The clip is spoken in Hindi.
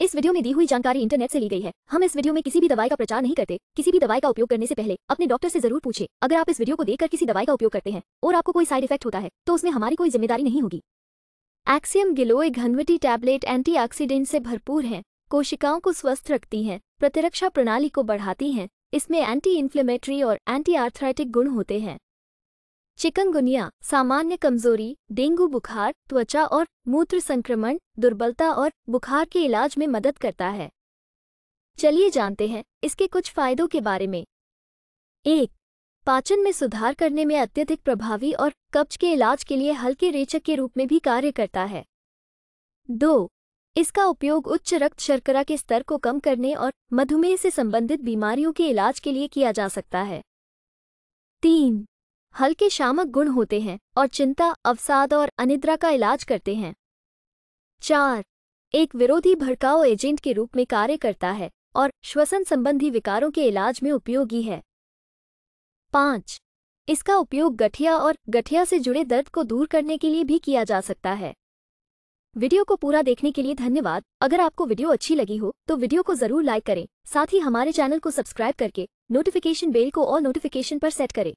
इस वीडियो में दी हुई जानकारी इंटरनेट से ली गई है हम इस वीडियो में किसी भी दवाई का प्रचार नहीं करते किसी भी दवाई का उपयोग करने से पहले अपने डॉक्टर से जरूर पूछे अगर आप इस वीडियो को देखकर किसी दवाई का उपयोग करते हैं और आपको कोई साइड इफेक्ट होता है तो उसमें हमारी कोई जिम्मेदारी नहीं होगी एक्सियम गिलोय घनवटी टैबलेट एंटी से भरपूर है कोशिकाओं को स्वस्थ रखती है प्रतिरक्षा प्रणाली को बढ़ाती है इसमें एंटी इन्फ्लेमेटरी और एंटी आर्थराइटिक गुण होते हैं चिकनगुनिया सामान्य कमजोरी डेंगू बुखार त्वचा और मूत्र संक्रमण दुर्बलता और बुखार के इलाज में मदद करता है चलिए जानते हैं इसके कुछ फायदों के बारे में एक पाचन में सुधार करने में अत्यधिक प्रभावी और कब्ज के इलाज के लिए हल्के रेचक के रूप में भी कार्य करता है दो इसका उपयोग उच्च रक्त शर्करा के स्तर को कम करने और मधुमेह से संबंधित बीमारियों के इलाज के लिए किया जा सकता है तीन हल्के शामक गुण होते हैं और चिंता अवसाद और अनिद्रा का इलाज करते हैं चार एक विरोधी भड़काऊ एजेंट के रूप में कार्य करता है और श्वसन संबंधी विकारों के इलाज में उपयोगी है पाँच इसका उपयोग गठिया और गठिया से जुड़े दर्द को दूर करने के लिए भी किया जा सकता है वीडियो को पूरा देखने के लिए धन्यवाद अगर आपको वीडियो अच्छी लगी हो तो वीडियो को जरूर लाइक करें साथ ही हमारे चैनल को सब्सक्राइब करके नोटिफिकेशन बेल को और नोटिफिकेशन पर सेट करें